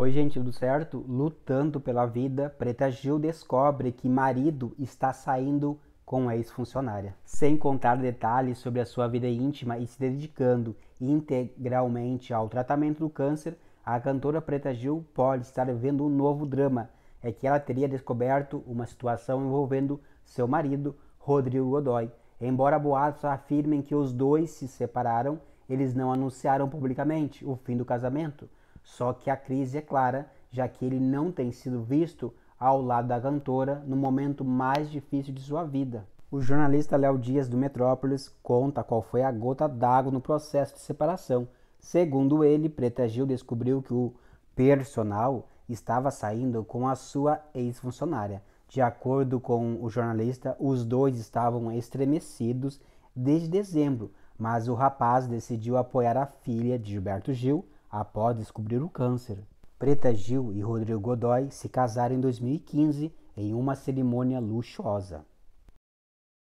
Oi, gente, tudo certo? Lutando pela vida, Preta Gil descobre que marido está saindo com ex-funcionária. Sem contar detalhes sobre a sua vida íntima e se dedicando integralmente ao tratamento do câncer, a cantora Preta Gil pode estar vivendo um novo drama. É que ela teria descoberto uma situação envolvendo seu marido, Rodrigo Godoy. Embora boatos afirmem que os dois se separaram, eles não anunciaram publicamente o fim do casamento. Só que a crise é clara, já que ele não tem sido visto ao lado da cantora no momento mais difícil de sua vida. O jornalista Léo Dias do Metrópolis conta qual foi a gota d'água no processo de separação. Segundo ele, Preta Gil descobriu que o personal estava saindo com a sua ex-funcionária. De acordo com o jornalista, os dois estavam estremecidos desde dezembro, mas o rapaz decidiu apoiar a filha de Gilberto Gil, após descobrir o câncer. Preta Gil e Rodrigo Godoy se casaram em 2015 em uma cerimônia luxuosa.